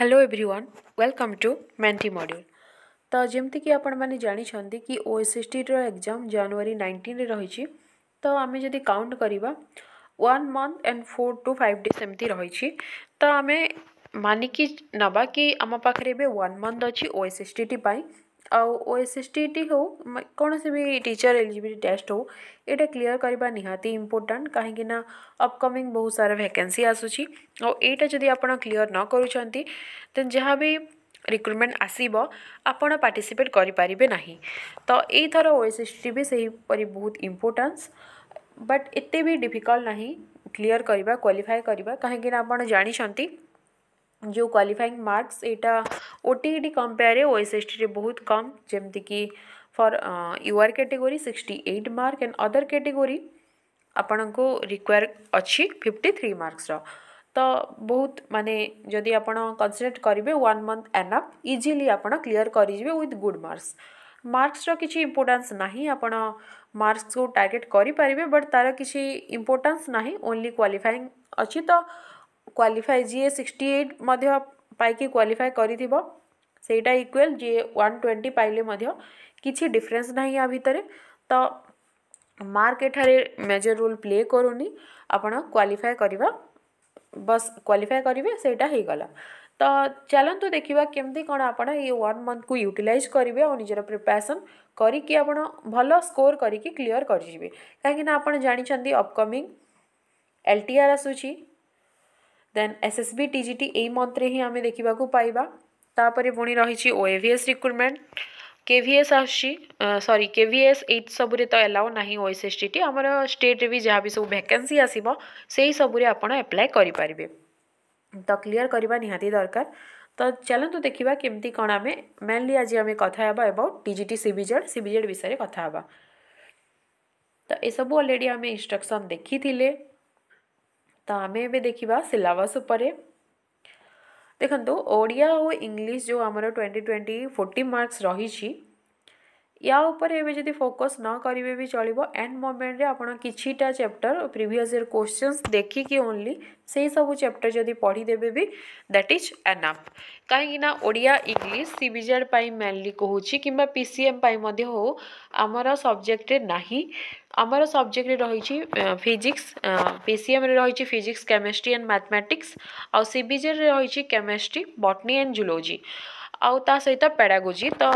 hello everyone welcome to mentee module ତ ଯେମିତିକି ଆପଣମାନେ ଜାଣିଛନ୍ତି କି ଓ ଏସ୍ ଏସ୍ ଟିର ଏକ୍ଜାମ୍ ଜାନୁଆରୀ ନାଇଣ୍ଟିନ୍ରେ ରହିଛି ତ ଆମେ ଯଦି କାଉଣ୍ଟ କରିବା one month and four to five days ଏମିତି ରହିଛି ତ ଆମେ ମାନିକି ନେବା କି ଆମ ପାଖରେ ଏବେ ୱାନ୍ ମନ୍ଥ ଅଛି ଓ ଏସ୍ ଏସ୍ ଟି ପାଇଁ आस एस टी टी हो कौन से भी टीचर एलिजिबिलिटी टेस्ट हो ये क्लीयर करवा निहाती इम्पोर्टाट कहीं अबकमिंग बहुत सारा भैकेन्सी आसूटा जदि आप क्लीयर न करूँ जहाँ भी रिक्रुटमेंट आसब आपड़ पार्टीसीपेट करें तो यही थर ओ एस एस टी भी से बहुत इम्पोर्टान्स बट एत भी डिफिकल्ट क्लीयर करवा क्वाफाए करवा कहीं आप जानते ଯେଉଁ କ୍ୱାଲିଫାଇଂ ମାର୍କସ୍ ଏଇଟା ଓ ଟି ଇ ଟି କମ୍ପେୟାରରେ ଓ ଏସ୍ ଏସ୍ ଟିରେ ବହୁତ କମ୍ ଯେମିତିକି for U R category sixty eight mark and other category ଆପଣଙ୍କୁ ରିକ୍ୱାର ଅଛି ଫିଫ୍ଟି ଥ୍ରୀ ମାର୍କସ୍ର ତ ବହୁତ ମାନେ ଯଦି ଆପଣ କନସେଣ୍ଟ୍ରେଟ୍ କରିବେ ୱାନ୍ ମନ୍ଥ ଏନଫ୍ ଇଜିଲି ଆପଣ କ୍ଲିଅର୍ କରିଯିବେ ୱିଥ୍ ଗୁଡ଼୍ ମାର୍କସ୍ ମାର୍କସ୍ର କିଛି ଇମ୍ପୋର୍ଟାନ୍ସ ନାହିଁ ଆପଣ ମାର୍କସ୍କୁ ଟାର୍ଗେଟ୍ କରିପାରିବେ ବଟ୍ ତା'ର କିଛି ଇମ୍ପୋର୍ଟାନ୍ସ ନାହିଁ ଓନ୍ଲି କ୍ୱାଲିଫାଇଂ ଅଛି ତ କ୍ୱାଲିଫାଏ ଯିଏ ସିକ୍ସଟି ଏଇଟ୍ ମଧ୍ୟ ପାଇକି କ୍ୱାଲିଫାଏ କରିଥିବ ସେଇଟା ଇକ୍ୱାଲ୍ ଯିଏ ୱାନ୍ ଟ୍ୱେଣ୍ଟି ପାଇଲେ ମଧ୍ୟ କିଛି ଡିଫରେନ୍ସ ନାହିଁ ୟା ଭିତରେ ତ ମାର୍କ ଏଠାରେ ମେଜର ରୋଲ୍ ପ୍ଲେ କରୁନି ଆପଣ କ୍ୱାଲିଫାଏ କରିବା ବସ୍ କ୍ୱାଲିଫାଏ କରିବେ ସେଇଟା ହେଇଗଲା ତ ଚାଲନ୍ତୁ ଦେଖିବା କେମିତି କ'ଣ ଆପଣ ଏଇ ୱାନ୍ ମନ୍ଥକୁ ୟୁଟିଲାଇଜ୍ କରିବେ ଆଉ ନିଜର ପ୍ରିପାରେସନ୍ କରିକି ଆପଣ ଭଲ ସ୍କୋର୍ କରିକି କ୍ଲିଅର୍ କରିଯିବେ କାହିଁକିନା ଆପଣ ଜାଣିଛନ୍ତି ଅପକମିଂ ଏଲ୍ ଟି ଆର୍ ଆସୁଛି then S S B T T A मंथ्रे ही आम देखा पाइबापर पी रही ओ एस रिक्रुटमेंट के भी एस आरी के भी एस एट सबुरे तो एलाओ ना O S S T T आम स्टेट भी जहाँ भी सब भैके आसब से ही आप्लाय करेंगे तो क्लीयर करवा निहाती दरकार तो चलतु देखा केमती कौन आम मेनली आज आम कथा about T G T C Z विषय कथा तो यह सब अलरेडी आम इन्स्ट्रक्शन देखी थे तो आम ए देखा सिलेबस देखो ओडिया और इंग्लीश जो आम ट्वेंटी ट्वेंटी फोर्टी मार्क्स रही या उपर एबे जदि फोकस न करेंगे भी चलो एंड मोमेंट रे आपण चैप्टर प्रिवियर क्वेश्चन क्वेश्चंस देखि कि ओनली सेही सब चैप्टर जदि पढ़ी देबे भी दैट इज एनाफ काहेकि ना ओडिया इंग्लिश सीबीजेड पई मेनली कहूछि किबा पीसीएम हो हमर सब्जेक्ट ना नाही हमर सब्जेक्ट रही रहिछि फिजिक्स पीसीएम रे रहिछि फिजिक्स केमिस्ट्री एंड मैथमेटिक्स आउ सीबीजेड रे रहिछि केमिस्ट्री बॉटनी एंड जुलोजी ଆଉ ତା ସହିତ ପେଡ଼ାଗୋଜି ତ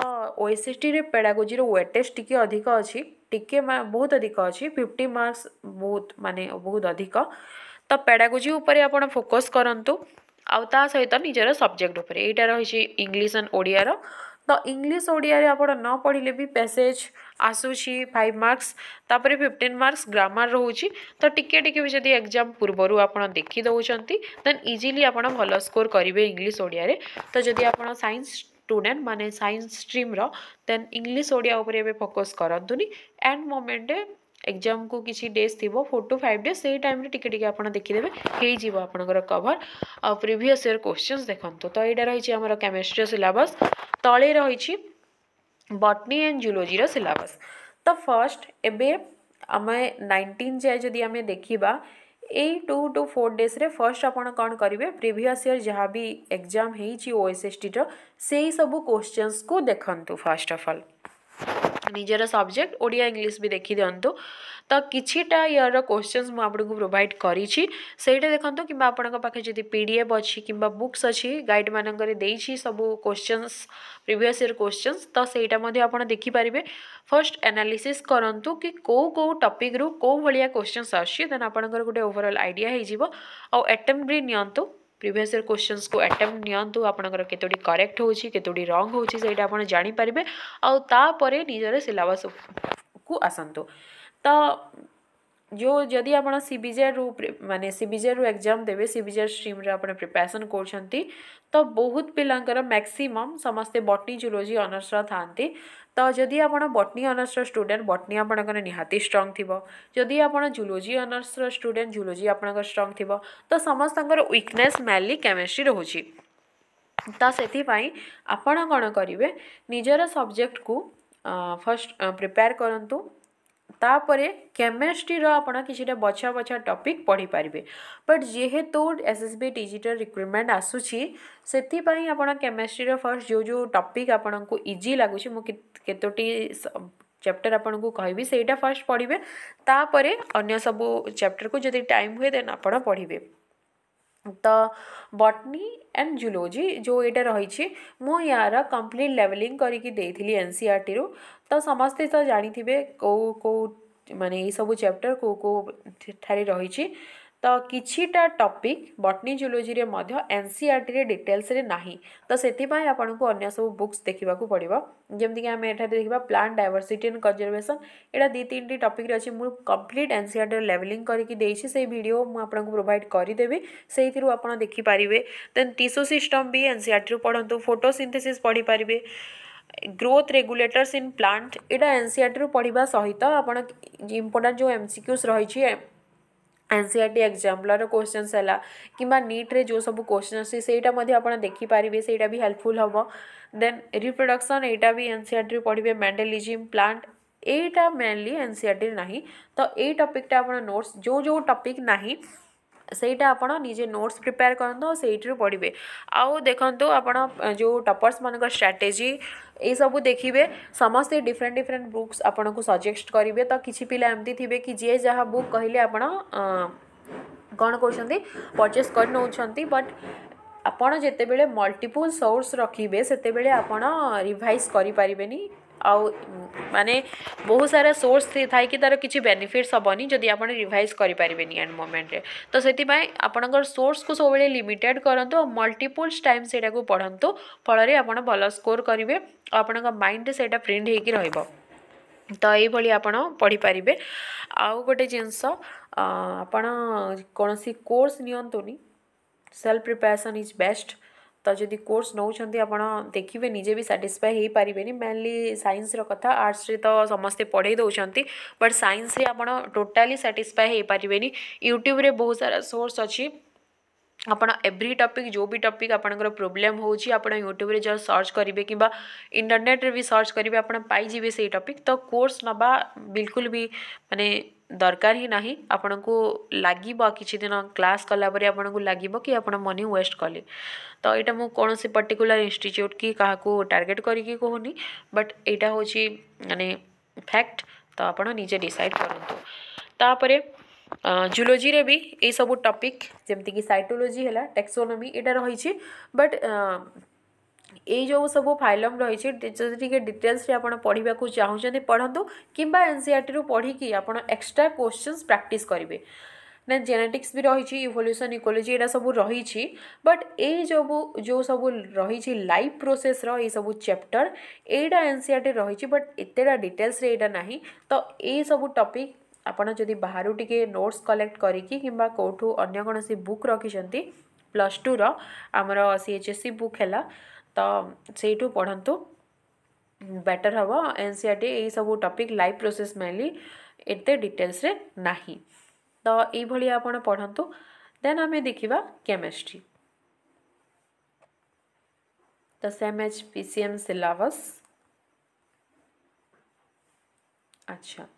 ଓଏସିଟିରେ ପେଡ଼ାଗୋଜିର ୱେଟେଜ୍ ଟିକେ ଅଧିକ ଅଛି ଟିକେ ବହୁତ ଅଧିକ ଅଛି ଫିଫ୍ଟି ମାର୍କସ୍ ବହୁତ ମାନେ ବହୁତ ଅଧିକ ତ ପେଡ଼ାଗୋଜି ଉପରେ ଆପଣ ଫୋକସ୍ କରନ୍ତୁ ଆଉ ତା ସହିତ ନିଜର ସବଜେକ୍ଟ ଉପରେ ଏଇଟା ରହିଛି ଇଂଲିଶ ଆଣ୍ଡ ଓଡ଼ିଆର ତ ଇଂଲିଶ ଓଡ଼ିଆରେ ଆପଣ ନ ପଢ଼ିଲେ ବି ପ୍ୟାସେଜ୍ ଆସୁଛି ଫାଇଭ୍ ମାର୍କସ୍ ତାପରେ ଫିଫ୍ଟିନ୍ ମାର୍କସ୍ ଗ୍ରାମାର୍ ରହୁଛି ତ ଟିକେ ଟିକେ ବି ଯଦି ଏକ୍ଜାମ୍ ପୂର୍ବରୁ ଆପଣ ଦେଖି ଦେଉଛନ୍ତି ଦେନ୍ ଇଜିଲି ଆପଣ ଭଲ ସ୍କୋର୍ କରିବେ ଇଂଲିଶ ଓଡ଼ିଆରେ ତ ଯଦି ଆପଣ ସାଇନ୍ସ ଷ୍ଟୁଡେଣ୍ଟ ମାନେ ସାଇନ୍ସ ଷ୍ଟ୍ରିମ୍ର ଦେନ୍ ଇଂଲିଶ ଓଡ଼ିଆ ଉପରେ ଏବେ ଫୋକସ୍ କରନ୍ତୁନି ଏଣ୍ଡ ମୋମେଣ୍ଟ एग्जाम को किसी डेज थी फोर टू फाइव डेज से टाइम टी आप देखीदे हो आपंकर कभर आ प्रिभस इयर क्वेश्चन देखते तो यहाँ रही आम केमिस्ट्री सिलबस तले रही बटनी एंड जूलोजी सिलबस तो फर्स्ट एवं आम नाइंटीन जाए जदि आम देखा ଏଇ ଟୁ ଟୁ ଫୋର୍ ଡେଜ୍ରେ ଫାର୍ଷ୍ଟ ଆପଣ କ'ଣ କରିବେ ପ୍ରିଭିୟସ୍ ଇୟର୍ ଯାହା ବି ଏକ୍ଜାମ୍ ହେଇଛି ଓ ଏସ୍ ଏସ୍ ଟିର ସେଇ ସବୁ କୋଶ୍ଚେନ୍ସକୁ ଦେଖନ୍ତୁ ଫାର୍ଷ୍ଟ ଅଫ୍ ଅଲ୍ निजर सब्जेक्ट ओडिया इंग्लीश भी देखी दिंतु तो किटा इयर क्वेश्चन मुझे प्रोभाइड करेटा देखो कि आपे जी पी डी एफ अच्छी कि बुक्स अच्छी गाइड मानक सब क्वेश्चन प्रिवियस इयर क्वेश्चन तो सहीटा आप देखिपर फर्स्ट एनालीसी करूँ कि कौ कौ टपिक्रु कौ भाया क्वेश्चन आसे देन आपर गोटे ओवरअल आइडिया होटेम भी नि प्रिवियस इयर क्वेश्चन को आटेम्प्ट नियंतु आपंकर कतोटी करेक्ट होतोटी रंग होता आज जापर आउ ताप निजर सिलेबस को आसतु तो ଯେଉଁ ଯଦି ଆପଣ ସି ବି ମାନେ ସି ବି ଜେରୁ ଏକ୍ଜାମ୍ ଦେବେ ସି ବି ଷ୍ଟ୍ରିମ୍ରେ ଆପଣ ପ୍ରିପାରେସନ୍ କରୁଛନ୍ତି ତ ବହୁତ ପିଲାଙ୍କର ମ୍ୟାକ୍ସିମମ୍ ସମସ୍ତେ ବଟନୀ ଜୁଲୋଜି ଅନର୍ସର ଥାଆନ୍ତି ତ ଯଦି ଆପଣ ବଟନୀ ଅନର୍ସର ଷ୍ଟୁଡେଣ୍ଟ ବଟନୀ ଆପଣଙ୍କର ନିହାତି ଷ୍ଟ୍ରଙ୍ଗ୍ ଥିବ ଯଦି ଆପଣ ଜୁଲୋଜି ଅନର୍ସର ଷ୍ଟୁଡେଣ୍ଟ ଜୁଲୋଜି ଆପଣଙ୍କର ଷ୍ଟ୍ରଙ୍ଗ୍ ଥିବ ତ ସମସ୍ତଙ୍କର ୱିକ୍ନେସ୍ ମେନ୍ଲି କେମିଷ୍ଟ୍ରି ରହୁଛି ତ ସେଥିପାଇଁ ଆପଣ କ'ଣ କରିବେ ନିଜର ସବଜେକ୍ଟକୁ ଫାର୍ଷ୍ଟ ପ୍ରିପେୟାର କରନ୍ତୁ तापर केमेस्ट्री आपड़ किसी बछा बछा टपिक पढ़ी पारे बट जेहेतु S S B digital recruitment आसपाई आप केमेस्ट्री फर्स्ट जो जो टपिक आपण इजी लगुच कतोटी चैप्टर आपन को कह भी सहीटा फास्ट पढ़े तापर अगर सब चैप्टर को जो टाइम हुए देन आप पढ़े तो बटनी एंड जुलोजी जो यहाँ रही यार कम्प्लीट लेवलींग करी एन सी आर टी रु तो समस्ते तो जानी कौ कौ मान यू चैप्टर को कौ ठारे रही ତ କିଛିଟା ଟପିକ୍ ବଟନି ଜୁଲୋଜିରେ ମଧ୍ୟ ଏନ୍ ସି ଆର୍ ଟିରେ ଡିଟେଲ୍ସରେ ନାହିଁ ତ ସେଥିପାଇଁ ଆପଣଙ୍କୁ ଅନ୍ୟ ସବୁ ବୁକ୍ସ ଦେଖିବାକୁ ପଡ଼ିବ ଯେମିତିକି ଆମେ ଏଠାରେ ଦେଖିବା ପ୍ଲାଣ୍ଟ ଡାଇଭର୍ସିଟି ଆଣ୍ଡ କଞ୍ଜରଭେସନ୍ ଏଇଟା ଦୁଇ ତିନିଟି ଟପିକ୍ରେ ଅଛି ମୁଁ କମ୍ପ୍ଲିଟ୍ ଏନ୍ ସି ଆର୍ ଟିର ଲେଭେଲିଂ କରିକି ଦେଇଛି ସେଇ ଭିଡ଼ିଓ ମୁଁ ଆପଣଙ୍କୁ ପ୍ରୋଭାଇଡ଼ କରିଦେବି ସେଇଥିରୁ ଆପଣ ଦେଖିପାରିବେ ଦେନ୍ ଟିସୁ ସିଷ୍ଟମ୍ ବି ଏନ୍ ସି ଆର୍ ଟିରୁ ପଢ଼ନ୍ତୁ ଫଟୋ ସିନ୍ଥେସିସ୍ ପଢ଼ିପାରିବେ ଗ୍ରୋଥ୍ ରେଗୁଲେଟର୍ସ ଇନ୍ ପ୍ଲାଣ୍ଟ ଏଇଟା ଏନ୍ ସି ଆର୍ ଟିରୁ ପଢ଼ିବା ସହିତ ଆପଣ ଇମ୍ପୋର୍ଟାଣ୍ଟ ଯେଉଁ ଏମ୍ ସି କ୍ୟୁସ୍ ରହିଛି N C R T exam question है कि निट्रे जो सब क्वेश्चन अच्छा से देखिपारे से हेल्पफुल हम देन रिप्रडक्शन यहाँ भी एन सी आर टी पढ़े मैंडेलीजिम प्लांट यही mainly N C R T ना तो ये टपिकटा आप नोट्स जो जो टपिक नहीं ସେଇଟା ଆପଣ ନିଜେ ନୋଟ୍ସ ପ୍ରିପେୟାର କରନ୍ତୁ ଆଉ ସେଇଥିରୁ ପଢ଼ିବେ ଆଉ ଦେଖନ୍ତୁ ଆପଣ ଯେଉଁ ଟପର୍ସମାନଙ୍କ ଷ୍ଟ୍ରାଟେଜି ଏଇସବୁ ଦେଖିବେ ସମସ୍ତେ ଡିଫରେଣ୍ଟ ଡିଫରେଣ୍ଟ ବୁକ୍ସ ଆପଣଙ୍କୁ ସଜେଷ୍ଟ କରିବେ ତ କିଛି ପିଲା ଏମିତି ଥିବେ କି ଯିଏ ଯାହା ବୁକ୍ କହିଲେ ଆପଣ କ'ଣ କରୁଛନ୍ତି ପରଚେସ୍ କରି ନେଉଛନ୍ତି ବଟ୍ ଆପଣ ଯେତେବେଳେ ମଲ୍ଟିପୁଲ୍ ସୋର୍ସ ରଖିବେ ସେତେବେଳେ ଆପଣ ରିଭାଇଜ୍ କରିପାରିବେନି माने बहुत सारा सोर्स थे कि तार किसी बेनिफिट्स हेनी जदि आप रिभाइज करें एंड मोमेन्ट तो से आपर सोर्स को सब लिमिटेड करूँ और मल्टीपुल्स टाइम से पढ़ु फल भल स्कोर करेंगे आपण माइंड से प्रिंट हो र तो यही आपत पढ़ीपर आउ गोटे जिनस आपण कौन कोर्स नि सेल्फ प्रिपेरेसन इज बेस्ट तो जदि कोर्स नौ देखिए निजे भी साटिस्फाए हो पारे मेनली सैन्स रहा आर्ट्स तो समस्ते पढ़े दौरान बट सैन्स टोटाली साटिस्फाए हो पारे यूट्यूब बहुत सारा सोर्स अच्छी आप एव्री टपिक जो भी टपिक आपर प्रोब्लेम होट्यूब्रे जो सर्च करेंगे कि इंटरनेट भी सर्च करेंगे आपजे से टॉपिक तो कोर्स ना बिल्कुल भी मानने दरकार ही ना आपण को लग दिन क्लास कलापर आपन को लगे कि आप मनी वेस्ट कले तो यहाँ मुझे कौन से पर्टिकुला इनिट्यूट कि क्या टार्गेट करके कहूनी बट यहाँ हूँ मानने फैक्ट तो आप निजे डिसाइड करूँ तापर जुलोजी भी ये सब टपिक जमीक सैटोलोजी है टेक्सोनोमी यहाँ रही बट ये जो सब फाइलम रही डिटेल्स पढ़ाक चाहूँ पढ़ा कि एन सी आर टी पढ़ी आप एक्सट्रा क्वेश्चन प्राक्ट करेंगे ना जेनेटिक्स भी रही इवल्यूशन इकोलोजी यहाँ सब रही बट ये जो सब रही लाइफ प्रोसेस सब चैप्टर यहाँ एन सी आर टी रही बट एतटा डिटेल्स यहाँ ना तो यू टपिक आपड़ी बाहर टी नोट्स कलेक्ट करवा कौटू अगर कौन बुक रखिंट प्लस टूर आमर C H S C book है ତ ସେଇଠୁ ପଢ଼ନ୍ତୁ ବେଟର୍ ହେବ ଏନ୍ ସି ଆର୍ ଟି ଏହିସବୁ ଟପିକ୍ ଲାଇଭ୍ ପ୍ରୋସେସ୍ ମେନଲି ଏତେ ଡିଟେଲ୍ସରେ ନାହିଁ ତ ଏଇଭଳି ଆପଣ ପଢ଼ନ୍ତୁ ଦେନ୍ ଆମେ ଦେଖିବା କେମିଷ୍ଟ୍ରି ତ same H P C M syllabus ଆଚ୍ଛା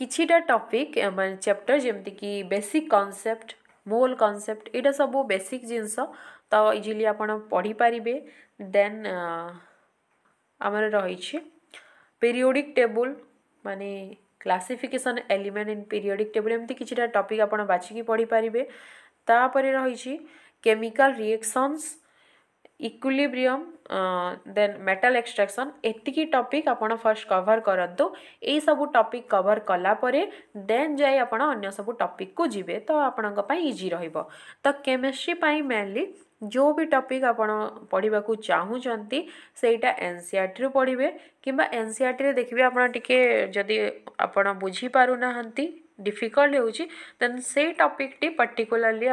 କିଛିଟା ଟପିକ୍ ମାନେ ଚାପ୍ଟର ଯେମିତିକି ବେସିକ୍ କନସେପ୍ଟ ମୋଲ୍ କନସେପ୍ଟ ଏଇଟା ସବୁ ବେସିକ୍ ଜିନିଷ ତ ଇଜିଲି ଆପଣ ପଢ଼ିପାରିବେ ଦେନ୍ ଆମର ରହିଛି ପିରିଓଡ଼ିକ୍ ଟେବୁଲ୍ ମାନେ classification element in periodic table ଏମିତି କିଛିଟା ଟପିକ୍ ଆପଣ ବାଛିକି ପଢ଼ିପାରିବେ ତାପରେ ରହିଛି chemical reactions equilibrium then metal extraction एति टॉपिक आपड़ फर्स्ट कवर करूँ ये सब टॉपिक कवर कला देन जाए सब टॉपिक को जीवे तो आपण इजी रही मेनली जो भी टपिक आप पढ़ाक चाहूँ से एन सी आर टी रू पढ़े किन सी आर टी देखिए आपड़ टी जदि आप बुझीप डिफिकल्ट हो टपिक से टपिकटी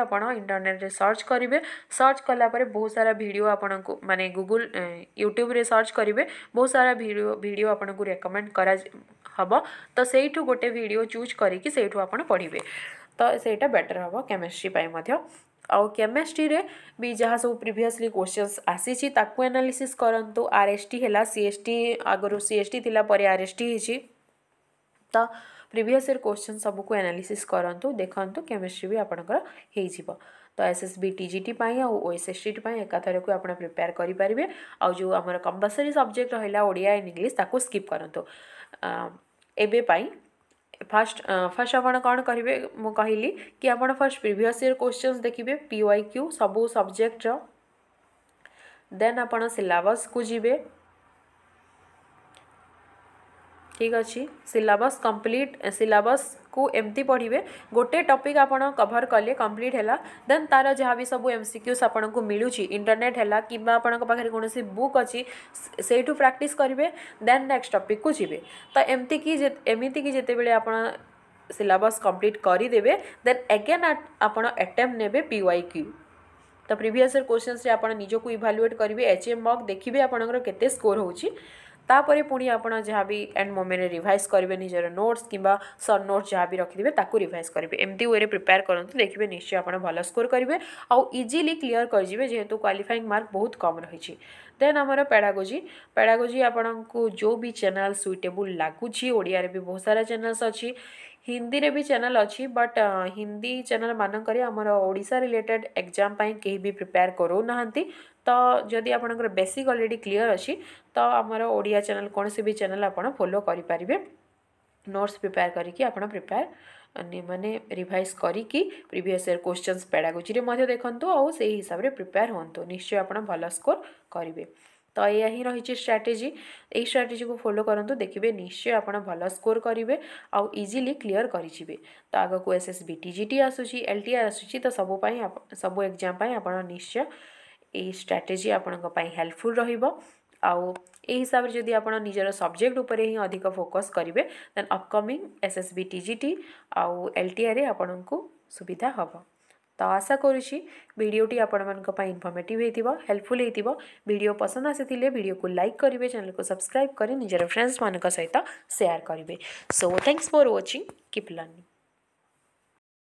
आप इंटरनेट सर्च करेंगे सर्च कला बहुत सारा भिड आपण को मानने गुगुल यूट्यूब सर्च करेंगे बहुत सारा भिड आपन को रेकमेंड कर हम तो से गोटे भिड चूज करके तो सहीटा बेटर हम केमिस्ट्री आउ केमिस्ट्री रे भी जहाँ सब प्रिभसली क्वेश्चन आसी एनालीसी करूँ आर एस टी है सी एस टी आगर सी एस टी थी आर एस टी तो प्रिभस इयर क्वेश्चन सबको एनालीसीस् करूँ देखूँ केमिस्ट्री भी आपंकर तो S S B T G T आस एस टी टी एका थर को आज प्रिपेयर करेंगे आज जो आम कंपलसरी सब्जेक्ट रहा ओडिया एंड इंग्लीश ताको स्कीप करूँ एवेपाई फास्ट फास्ट आप कौन करेंगे मुझे कि आप फास्ट प्रिभस इयर क्वेश्चन देखिए पी वाई क्यू सब सब्जेक्टर देन आप सिलेबस को ঠিক ଅଛି ସିଲାବସ୍ କମ୍ପ୍ଲିଟ୍ ସିଲାବସ୍କୁ ଏମିତି ପଢ଼ିବେ ଗୋଟେ ଟପିକ୍ ଆପଣ କଭର୍ କଲେ କମ୍ପ୍ଲିଟ୍ ହେଲା ଦେନ୍ ତା'ର ଯାହା ବି ସବୁ ଏମ୍ ସି କ୍ୟୁସ୍ ଆପଣଙ୍କୁ ମିଳୁଛି ଇଣ୍ଟରନେଟ୍ ହେଲା କିମ୍ବା ଆପଣଙ୍କ ପାଖରେ କୌଣସି ବୁକ୍ ଅଛି ସେଇଠୁ ପ୍ରାକ୍ଟିସ୍ କରିବେ ଦେନ୍ ନେକ୍ସଟ ଟପିକ୍କୁ ଯିବେ ତ ଏମିତିକି ଏମିତିକି ଯେତେବେଳେ ଆପଣ সিলাবস কমপ্লিট করিদেবে দেন এগেন আপনার আটেম্প নেবে পিওয়াই কিউ তো প্রিভিয়াস ইয়ার কোশ্চেন্সে আপনার নিজকে ইভালুয়েট করবে এচ এম মক দেখবে আপনার কেতে স্কোর হচ্ছে तापर पुणी आप एंड मोमेंट रिभाइज करेंगे निजर नोट्स कि सन् नोट्स जहाँ भी रखिथे रिभाइज करेंगे एमती वे प्रिपेयर करते देखिए निश्चय आप भल स्कोर करेंगे आउ इजिली क्लीयर करेंगे जेहेतु क्वाफाइंग मार्क बहुत कम रही देन आमर पेडागोजी पेडागोजी आपण जो भी चेल सुइटेबुल लगुच भी बहुत सारा चेल्स अच्छी हिंदी रे भी चैनल अच्छी बट हिंदी चैनल मानक आमर ओडा रिलेटेड एग्जाम कहीं भी प्रिपेयर करो ना ତ ଯଦି ଆପଣଙ୍କର ବେସିକ୍ ଅଲରେଡ଼ି କ୍ଲିଅର୍ ଅଛି ତ ଆମର ଓଡ଼ିଆ ଚ୍ୟାନେଲ୍ କୌଣସି ବି ଚ୍ୟାନେଲ୍ ଆପଣ ଫଲୋ କରିପାରିବେ ନୋଟ୍ସ ପ୍ରିପେୟାର କରିକି ଆପଣ ପ୍ରିପେୟାର ମାନେ ରିଭାଇଜ୍ କରିକି ପ୍ରିଭିୟସ୍ ଇୟର୍ କୋଶ୍ଚନ୍ସ ପେଡ଼ାଗୋଜିରେ ମଧ୍ୟ ଦେଖନ୍ତୁ ଆଉ ସେହି ହିସାବରେ ପ୍ରିପେୟାର ହୁଅନ୍ତୁ ନିଶ୍ଚୟ ଆପଣ ଭଲ ସ୍କୋର୍ କରିବେ ତ ଏହା ହିଁ ରହିଛି ଷ୍ଟ୍ରାଟେଜି ଏହି ଷ୍ଟ୍ରାଟେଜିକୁ ଫଲୋ କରନ୍ତୁ ଦେଖିବେ ନିଶ୍ଚୟ ଆପଣ ଭଲ ସ୍କୋର୍ କରିବେ ଆଉ ଇଜିଲି କ୍ଲିଅର୍ କରିଯିବେ ତ ଆଗକୁ S S B T G T ଆସୁଛି ଏଲ୍ ଟି ଆର୍ ଆସୁଛି ତ ସବୁ ପାଇଁ ସବୁ ଏକ୍ଜାମ୍ ପାଇଁ ଆପଣ ନିଶ୍ଚୟ स्ट्राटेजी आपंपाई हेल्पफुल र आउ हिसाब से जी आपड़ निजर सब्जेक्ट उपर ही अधिक फोकस करेंगे then upcoming S S B T G T आउ एल टी आर आपण को सुविधा हे तो आशा करीडियोटी आपण मैं इनफर्मेटिव होल्पफुल भिड पसंद भिड को लाइक करेंगे चैनल को सब्सक्राइब करें निजर फ्रेंड्स मान सहित सेयार करेंगे so thanks for watching keep learning